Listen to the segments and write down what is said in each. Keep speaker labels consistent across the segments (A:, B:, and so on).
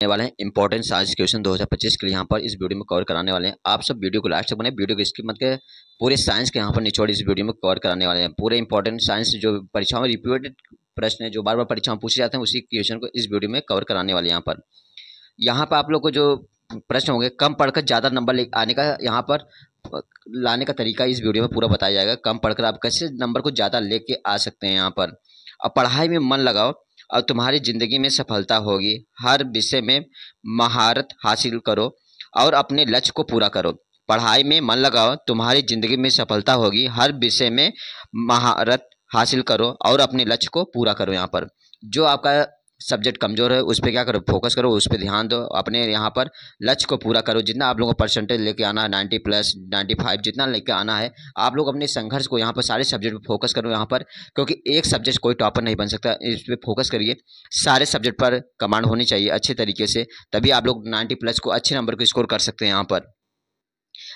A: करने वाले हैं इंपॉर्टेंट साइंस क्वेश्चन 2025 के लिए यहाँ पर इस वीडियो में कवर कराने वाले हैं आप सब वीडियो को लास्ट तक बने वीडियो को इसके मत के पूरे साइंस के यहाँ पर निचोड़ इस वीडियो में कवर कराने वाले हैं पूरे इंपॉर्टेंट साइंस जो परीक्षाओं में रिपीटेड प्रश्न है जो बार बार परीक्षाओं पूछे जाते हैं उसी क्वेश्चन को इस वीडियो में कवर कराने वाले यहाँ पर यहाँ पर आप लोग को जो प्रश्न होंगे कम पढ़कर ज़्यादा नंबर आने का यहाँ पर लाने का तरीका इस वीडियो में पूरा बताया जाएगा कम पढ़कर आप कैसे नंबर को ज़्यादा लेके आ सकते हैं यहाँ पर अब पढ़ाई में मन लगाओ और तुम्हारी ज़िंदगी में सफलता होगी हर विषय में महारत हासिल करो और अपने लक्ष्य को पूरा करो पढ़ाई में मन लगाओ तुम्हारी ज़िंदगी में सफलता होगी हर विषय में महारत हासिल करो और अपने लक्ष्य को पूरा करो यहाँ पर जो आपका सब्जेक्ट कमज़ोर है उस पर क्या करो फोकस करो उस पर ध्यान दो अपने यहाँ पर लक्ष्य को पूरा करो जितना आप लोगों को परसेंटेज लेके आना है नाइन्टी प्लस नाइन्टी फाइव जितना लेके आना है आप लोग अपने संघर्ष को यहाँ पर सारे सब्जेक्ट पर फोकस करो यहाँ पर क्योंकि एक सब्जेक्ट कोई टॉपर नहीं बन सकता इस पर फोकस करिए सारे सब्जेक्ट पर कमांड होनी चाहिए अच्छे तरीके से तभी आप लोग नाइन्टी प्लस को अच्छे नंबर को स्कोर कर सकते हैं यहाँ पर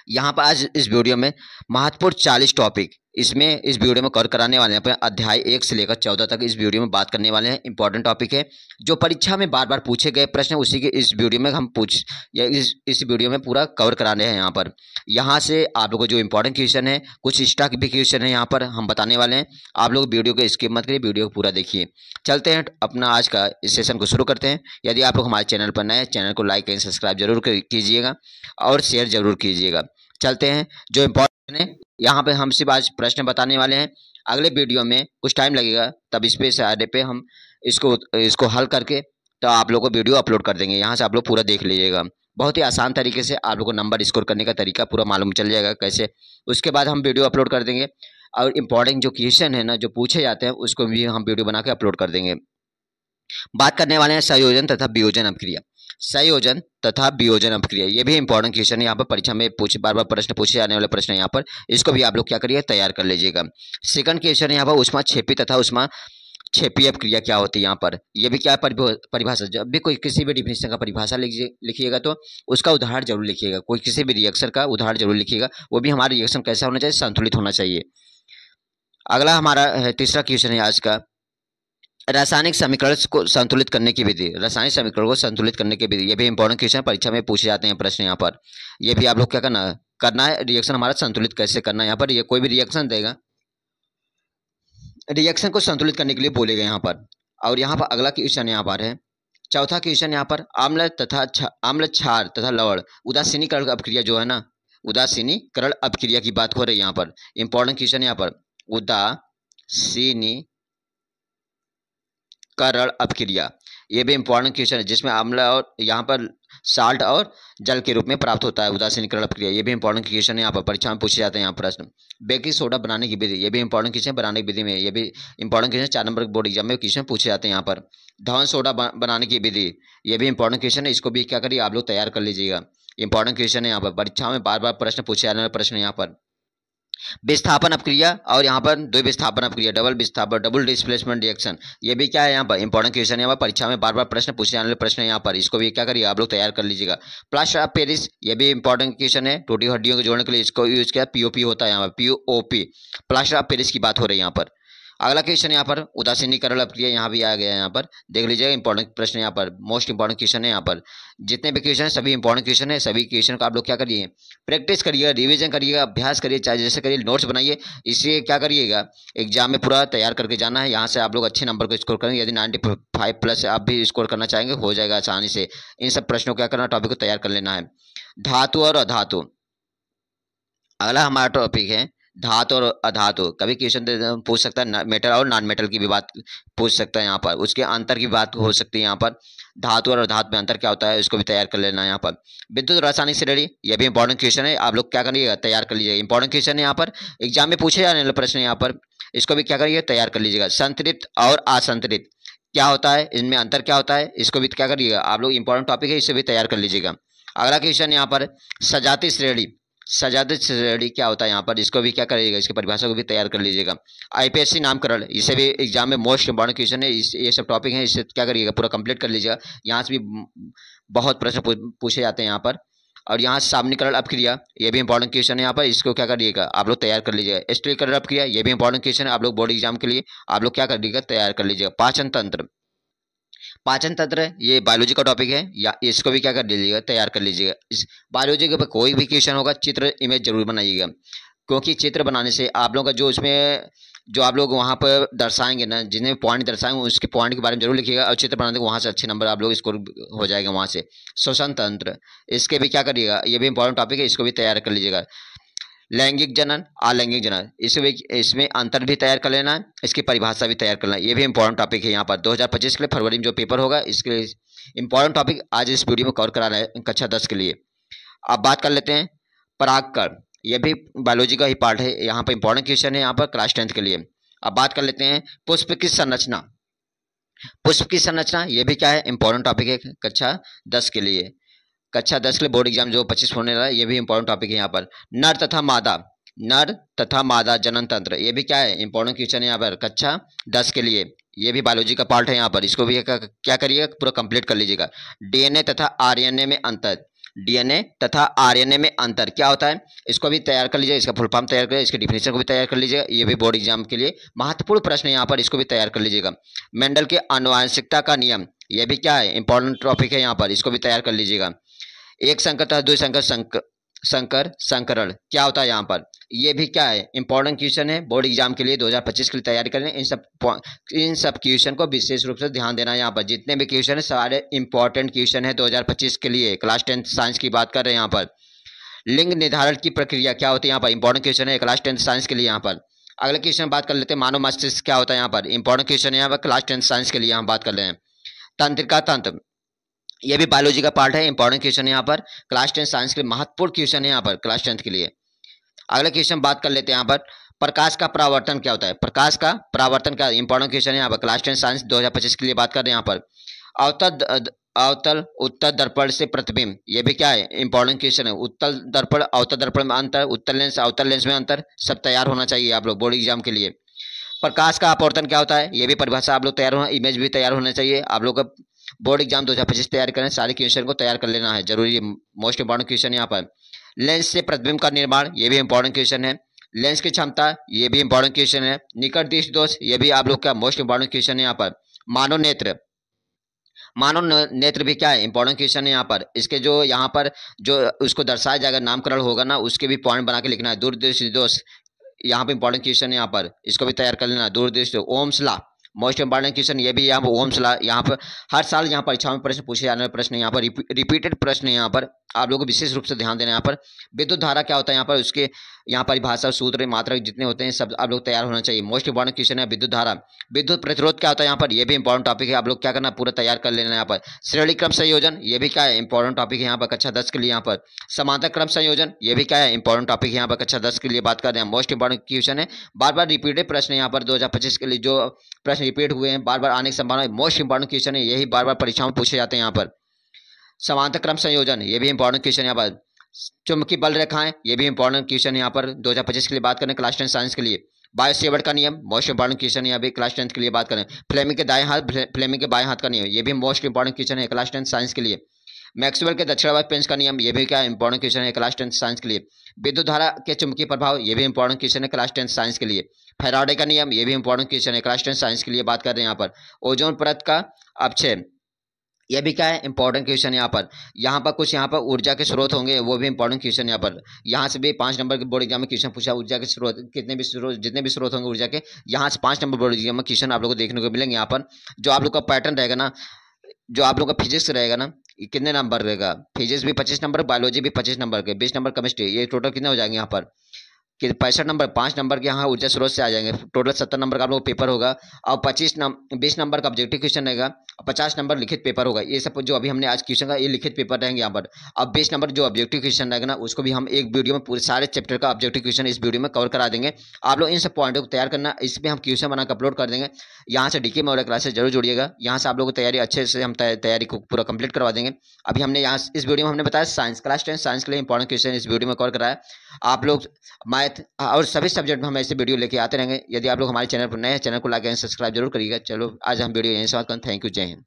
A: यहाँ पर आज इस वीडियो में महत्वपूर्ण चालीस टॉपिक इसमें इस वीडियो में कवर कराने वाले हैं अध्याय एक से लेकर चौदह तक इस वीडियो में बात करने वाले हैं इंपॉर्टेंट टॉपिक है जो परीक्षा में बार बार पूछे गए प्रश्न उसी के इस वीडियो में हम पूछ या इस इस वीडियो में पूरा कवर कराने हैं यहाँ पर यहाँ से आप लोगों को जो इंपॉर्टेंट क्वेश्चन है कुछ स्टाक भी क्वेश्चन है यहाँ पर हम बताने वाले हैं आप लोग वीडियो को स्किप मत करिए वीडियो को पूरा देखिए चलते हैं अपना आज का इस सेशन को शुरू करते हैं यदि आप लोग हमारे चैनल पर नए चैनल को लाइक एंड सब्सक्राइब जरूर कीजिएगा और शेयर जरूर कीजिएगा चलते हैं जो इम्पोर्ट यहाँ पे हम सिर्फ आज प्रश्न बताने वाले हैं अगले वीडियो में कुछ टाइम लगेगा तब इस पे सारे पे हम इसको इसको हल करके तो आप लोग को वीडियो अपलोड कर देंगे यहाँ से आप लोग पूरा देख लीजिएगा बहुत ही आसान तरीके से आप लोग को नंबर स्कोर करने का तरीका पूरा मालूम चल जाएगा कैसे उसके बाद हम वीडियो अपलोड कर देंगे और इम्पॉर्टेंट जो क्वेश्चन है ना जो पूछे जाते हैं उसको भी हम वीडियो बना के अपलोड कर देंगे बात करने वाले हैं संयोजन तथा वियोजन अभिक्रिया संयोजन तथा वियोजन अभिक्रिया ये भी इंपॉर्टेंट क्वेश्चन यहाँ पर परीक्षा में पूछ बार बार प्रश्न पूछे जाने वाले प्रश्न यहाँ पर इसको भी आप लोग क्या करिए तैयार कर लीजिएगा सेकंड क्वेश्चन यहाँ पर उष्मा छेपी तथा उष्मा छेपी अभिक्रिया क्या होती है यहाँ पर ये भी क्या परिभाषा जब भी कोई किसी भी डिफिनेशन का परिभाषा लिखिएगा तो उसका उदाहरण जरूर लिखिएगा कोई किसी भी रिएक्शन का उदाहरण जरूर लिखिएगा वो भी हमारा रिएक्शन कैसा होना चाहिए संतुलित होना चाहिए अगला हमारा तीसरा क्वेश्चन है आज का रासायनिक समीकरण को संतुलित करने की विधि रासायनिक समीकरण को संतुलित करने की विधि ये भी इंपॉर्टेंट क्वेश्चन परीक्षा में पूछे जाते हैं प्रश्न यहाँ पर ये भी आप लोग क्या करना है करना है रिएक्शन हमारा संतुलित कैसे करना है यहाँ पर ये कोई भी रिएक्शन देगा रिएक्शन को संतुलित करने के लिए बोले गए यहाँ पर और यहाँ पर अगला क्वेश्चन यहाँ पर है चौथा क्वेश्चन यहाँ पर आम्ल तथा आम्ल क्षार तथा लवड़ उदासीनीकरण अपक्रिया जो है ना उदासीनीकरण अपक्रिया की बात हो रही है यहाँ पर इंपॉर्टेंट क्वेश्चन यहाँ पर उदासीनी करण अपक्रिया ये भी इंपॉर्टेंट क्वेश्चन है जिसमें आमला और यहाँ पर साल्ट और जल के रूप में प्राप्त होता है उदासीनीकरण क्रिया ये भी इंपॉर्टेंट क्वेश्चन है यहाँ पर परीक्षा में पूछे जाते हैं यहाँ प्रश्न बेकिंग सोडा बनाने की विधि ये भी इंपॉर्टेंट क्वेश्चन बनाने की विधि में ये भी इंपॉर्टेंट क्वेश्चन चार नंबर बोर्ड एग्जाम में क्वेश्चन पूछे जाते हैं यहाँ पर धवन सोडा बनाने की विधि ये भी इंपॉर्टेंट क्वेश्चन है इसको भी क्या करिए आप लोग तैयार कर लीजिएगा इंपॉर्टेंट क्वेश्चन है यहाँ पर परीक्षा में बार बार प्रश्न पूछे जाने वाले प्रश्न यहाँ पर विस्थापन अपक्रिया और यहाँ पर दो विस्थापन अपक्रिया डबल विस्थापन डबल डिस्प्लेसमेंट रिएक्शन ये भी क्या है यहाँ पर इंपॉर्टेंट क्वेश्चन है यहाँ पर परीक्षा में बार बार प्रश्न पूछे जाने वाले प्रश्न यहाँ पर इसको भी क्या करिए आप लोग तैयार कर लीजिएगा प्लास्टर ऑफ पेरिस ये भी इंपॉर्टेंट क्वेश्चन है टूटी हड्डियों को जोड़ने के लिए इसको यूज किया पीओपी होता है यहाँ पर पी प्लास्टर ऑफ पेरिस की बात हो रही है यहाँ पर अगला क्वेश्चन यहाँ पर उदासीनीकरण अप्रिय यहाँ भी आ गया है यहाँ पर देख लीजिएगा इंपॉर्टेंट प्रश्न यहाँ पर मोस्ट इंपॉर्टेंट क्वेश्चन है यहाँ पर जितने भी क्वेश्चन है सभी इंपॉर्टेंट क्वेश्चन है सभी क्वेश्चन को आप लोग क्या करिए प्रैक्टिस करिएगा रिविजन करिएगा अभ्यास करिए चाहे जैसे करिए नोट्स बनाइए इसलिए क्या करिएगा एग्जाम में पूरा तैयार करके जाना है यहाँ से आप लोग अच्छे नंबर को स्कोर करेंगे यदि नाइन्टी फाइव प्लस आप भी स्कोर करना चाहेंगे हो जाएगा आसानी से इन सब प्रश्नों को क्या करना टॉपिक को तैयार कर लेना है धातु और अधातु अगला हमारा टॉपिक है धातु और अधातु कभी क्वेश्चन पूछ सकता है मेटल और नॉन मेटल की भी बात पूछ सकता है यहाँ पर उसके अंतर की बात हो सकती है यहाँ पर धातु और अधातु में अंतर क्या होता है उसको भी तैयार कर लेना यहाँ पर विद्युत रासायनिक श्रेणी यह भी इंपॉर्टेंट क्वेश्चन है आप लोग क्या करिएगा तैयार कर लीजिएगा इंपॉर्टेंट क्वेश्चन है यहाँ पर एग्जाम में पूछे जाने वाले प्रश्न यहाँ पर इसको भी क्या करिएगा तैयार कर लीजिएगा संतृप्त और असंतृप्त क्या होता है इनमें अंतर क्या होता है इसको भी क्या करिएगा आप लोग इंपॉर्टेंट टॉपिक है इसे भी तैयार कर लीजिएगा अगला क्वेश्चन यहाँ पर सजाती श्रेणी सजादत श्रेणी क्या होता है यहाँ पर इसको भी क्या करिएगा इसकी परिभाषा को भी तैयार कर लीजिएगा आईपीएससी नामकरण इसे भी एग्जाम में मोस्ट इंपॉर्टेंट क्वेश्चन है इस ये सब टॉपिक है इसे क्या करिएगा पूरा कंप्लीट कर लीजिएगा यहाँ से भी बहुत प्रश्न पूछे जाते हैं यहाँ पर और यहाँ सामनीकरण अपक्रिया ये भी इंपॉर्टेंट क्वेश्चन है यहाँ पर इसको क्या करिएगा आप लोग तैयार कर लीजिएगा स्त्रीकरण अपक्रिया ये भी इंपॉर्टेंट क्वेश्चन है आप लोग बोर्ड एग्जाम के लिए आप लोग क्या करिएगा तैयार कर लीजिएगा पाचन तंत्र पाचन तंत्र ये बायोलॉजी का टॉपिक है या इसको भी क्या कर लीजिएगा तैयार कर लीजिएगा इस बायोलॉजी के ऊपर कोई भी क्वेश्चन होगा चित्र इमेज जरूर बनाइएगा क्योंकि चित्र बनाने से आप लोगों का जो उसमें जो आप लोग वहाँ पर दर्शाएंगे ना जिन्हें पॉइंट दर्शाएंगे उसके पॉइंट के बारे में जरूर लिखिएगा और चित्र बनाने के वहाँ से अच्छे नंबर आप लोग स्कोर हो जाएगा वहाँ से श्वसन तंत्र इसके भी क्या करिएगा ये भी इंपॉर्टेंट टॉपिक है इसको भी तैयार कर लीजिएगा लैंगिक जनन अलैंगिक जनन इसमें इसमें अंतर भी तैयार कर लेना है इसकी परिभाषा भी तैयार करना है ये भी इंपॉर्टेंट टॉपिक है यहाँ पर 2025 के लिए फरवरी में जो पेपर होगा इसके लिए इंपॉर्टेंट टॉपिक आज इस वीडियो में कवर करा रहे हैं कक्षा दस के लिए अब बात कर लेते हैं परागकर यह भी बायोलॉजी का ही पार्ट है यहाँ पर इंपॉर्टेंट क्वेश्चन है यहाँ पर क्लास टेंथ के लिए अब बात कर लेते हैं पुष्प की संरचना पुष्प की संरचना यह भी क्या है इंपॉर्टेंट टॉपिक है कक्षा दस के लिए कक्षा दस के लिए बोर्ड एग्जाम जो पच्चीस होने वाला है ये भी इंपॉर्टेंट टॉपिक है यहाँ पर नर तथा मादा नर तथा मादा जनन तंत्र ये भी क्या है इंपॉर्टेंट क्वेश्चन है यहाँ पर कक्षा दस के लिए ये भी बायोलॉजी का पार्ट है यहाँ पर इसको भी क्या करिएगा पूरा कंप्लीट कर लीजिएगा डीएनए तथा आरएनए में अंतर डीएनए तथा आरएनए में अंतर क्या होता है इसको भी तैयार कर लीजिएगा इसका फुल फॉर्म तैयार करिए इसके डिफिनेशन को भी तैयार कर लीजिएगा ये भी बोर्ड एग्जाम के लिए महत्वपूर्ण प्रश्न यहाँ पर इसको भी तैयार कर लीजिएगा मेंडल के अनुवांशिकता का नियम यह भी क्या है इंपॉर्टेंट टॉपिक है यहाँ पर इसको भी तैयार कर लीजिएगा एक संकर तथा दो संकर संक संकर संकरण क्या होता है यहाँ पर ये भी क्या है इंपॉर्टेंट क्वेश्चन है बोर्ड एग्जाम के लिए 2025 के लिए तैयारी करें इन सब इन सब क्वेश्चन को विशेष रूप से ध्यान देना है यहाँ पर जितने भी क्वेश्चन है सारे इंपॉर्टेंट क्वेश्चन है 2025 के लिए क्लास टेंथ साइंस की बात कर रहे हैं यहाँ पर लिंग निर्धारण की प्रक्रिया क्या होती है यहाँ पर इंपॉर्टेंट क्वेश्चन है क्लास टेंथ साइंस के लिए यहाँ पर अगले क्वेश्चन बात कर लेते हैं मानव मस्तिष्क क्या होता है यहाँ पर इंपॉर्टेंट क्वेश्चन है यहाँ पर क्लास टेंथ साइंस के लिए यहाँ बात कर रहे हैं तंत्रिका तंत्र ये भी बायोलॉजी का पार्ट है इंपॉर्टेंट क्वेश्चन है यहाँ पर क्लास टेंथ साइंस के लिए महत्वपूर्ण क्वेश्चन है यहाँ पर क्लास टेंथ के लिए अगला क्वेश्चन बात कर लेते हैं यहाँ पर प्रकाश का परावर्तन क्या होता है प्रकाश का परावर्तन क्या इंपॉर्टेंट क्वेश्चन है यहाँ पर क्लास टेंथ साइंस दो के लिए बात कर रहे हैं यहाँ पर अवतर अवतल उत्तर दर्पण से प्रतिबिंब ये भी क्या है इंपॉर्टेंट क्वेश्चन है उत्तल दर्पण अवतर दर्पण में अंतर उत्तर लेंस अवतर लेंस में अंतर सब तैयार होना चाहिए आप लोग बोर्ड एग्जाम के लिए प्रकाश का अपवर्तन क्या होता है ये भी परिभाषा आप लोग तैयार होना इमेज भी तैयार होना चाहिए आप लोग का बोर्ड एग्जाम दो हज़ार तैयार करें सारे क्वेश्चन को तैयार कर लेना है जरूरी मोस्ट इंपॉर्टेंट क्वेश्चन यहाँ पर लेंस से प्रतिबिंब का निर्माण ये भी इंपॉर्टेंट क्वेश्चन है लेंस की क्षमता ये भी इंपॉर्टेंट क्वेश्चन है निकट दिश दोष ये भी आप लोग का मोस्ट इंपॉर्टेंट क्वेश्चन है यहाँ पर मानव नेत्र मानव नेत्र भी क्या है इंपॉर्टेंट क्वेश्चन है यहाँ पर इसके जो यहाँ पर जो उसको दर्शाया जाएगा नामकरण होगा ना उसके भी पॉइंट बना के लिखना है दूरदृष्टि दोष यहाँ पर इंपॉर्टेंट क्वेश्चन है यहाँ पर इसको भी तैयार कर लेना दूरदृष्टि ओम सलाह मोस्ट इंपॉर्टेंट क्वेश्चन ये भी यहाँ पर ओम सला यहाँ पर हर साल यहाँ परीक्षा में प्रश्न पूछे जाने वाले प्रश्न यहाँ पर रिपीटेड प्रश्न है यहाँ पर आप लोगों को विशेष रूप से ध्यान देना यहाँ पर विद्युत धारा क्या होता है यहाँ पर उसके यहाँ परिभाषा सूत्र मात्रक जितने होते हैं सब आप लोग तैयार होना चाहिए मोस्ट इंपॉर्टेंट क्वेश्चन है विद्युत धारा विद्युत प्रतिरोध क्या होता है यहाँ पर यह भी इंपॉर्टेंट टॉपिक है आप लोग क्या करना पूरा तैयार कर लेना यहाँ पर श्रेणी क्रम संयोजन ये भी क्या है इंपॉर्टेंट टॉपिक है यहाँ पर कक्षा दस के लिए यहाँ पर समानता क्रम संयोजन ये भी क्या है इंपॉर्टेंट टॉपिक है यहाँ पर कक्षा दस के लिए बात कर रहे हैं मोस्ट इंपॉर्टेंट क्वेश्चन है बार बार रिपीटेड प्रश्न यहाँ पर दो के लिए जो प्रश्न से रिपीट हुए हैं बार बार आने की संभावना मोस्ट इंपॉर्टेंट क्वेश्चन है यही बार बार परीक्षाओं में पूछे जाते हैं यहाँ पर समांतर क्रम संयोजन ये भी इंपॉर्टेंट क्वेश्चन यहाँ पर चुंबकीय बल रेखाएं ये भी इंपॉर्टेंट क्वेश्चन यहाँ पर 2025 के लिए बात करें क्लास टेंथ साइंस के लिए बायो सेवर्ट का नियम मोस्ट इंपॉर्टेंट क्वेश्चन यहाँ भी क्लास टेंथ के लिए बात करें फ्लेमिंग के दाएं हाथ फ्लेमिंग के बाएं हाथ का नियम ये भी मोस्ट इंपॉर्टेंट क्वेश्चन है क्लास टेंथ साइंस के लिए मैक्सवेल के दक्षिणावर्त पेंच का नियम ये भी क्या इंपॉर्टेंट क्वेश्चन है क्लास टेंथ साइंस के लिए विद्युत धारा के चुंबकीय प्रभाव ये भी इंपॉर्टेंट क्वेश्चन है क्लास टेंथ साइंस के लिए फैराडे का नियम ये भी इंपॉर्टेंट क्वेश्चन है क्लास टेन साइंस के लिए बात कर रहे हैं यहाँ पर ओजोन परत का अपक्षय ये भी क्या है इंपॉर्टेंट क्वेश्चन यहाँ पर यहाँ पर कुछ यहाँ पर ऊर्जा के स्रोत होंगे वो भी इंपॉर्टेंट क्वेश्चन यहाँ पर यहाँ से भी पाँच नंबर के बोर्ड एग्जाम में क्वेश्चन पूछा ऊर्जा के स्रोत कितने भी स्रोत जितने भी स्रोत होंगे ऊर्जा के यहाँ से पाँच नंबर बोर्ड एग्जाम में क्वेश्चन आप लोग को देखने को मिलेंगे यहाँ पर जो आप लोग का पैटर्न रहेगा ना जो आप लोग का फिजिक्स रहेगा ना कितने नंबर रहेगा फिजिक्स भी पच्चीस नंबर बायोलॉजी भी पच्चीस नंबर के बीस नंबर केमिस्ट्री ये टोटल कितने हो जाएंगे यहाँ पर कि पैंसठ नंबर पाँच नंबर के यहाँ ऊर्जा स्रोत से आ जाएंगे टोटल सत्तर नंबर का आप लोग पेपर होगा और पच्चीस नंबर बीस नंबर का ऑब्जेक्टिव क्वेश्चन रहेगा पचास नंबर लिखित पेपर होगा ये सब जो अभी हमने आज क्वेश्चन का ये लिखित पेपर रहेंगे यहाँ पर अब बेस नंबर जो ऑब्जेक्टिव क्वेश्चन रहेगा ना उसको भी हम एक वीडियो में पूरे सारे चैप्टर का ऑब्जेक्टिव क्वेश्चन इस वीडियो में कवर करा देंगे आप लोग इन सब पॉइंटों को तैयार करना इस पर हम क्वेश्चन बनाकर अपलोड कर देंगे यहाँ से डीके के मौर्य क्लासेस जरूर जुड़िएगा यहाँ से आप लोग तैयारी अच्छे से हम तैयारी को पूरा कंप्लीट करवा देंगे अभी हमने यहाँ इस वीडियो में हमने बताया साइंस क्लास टेन साइंस के लिए इंपॉर्टेंट क्वेश्चन इस वीडियो में कवर कराया आप लोग मैथ और सभी सब्जेक्ट में हम ऐसे वीडियो लेके आते रहेंगे यदि आप लोग हमारे चैनल पर नए हैं चैनल को लाइक एंड सब्सक्राइब जरूर करिएगा चलो आज हम वीडियो यहीं से बात करें थैंक यू जय plane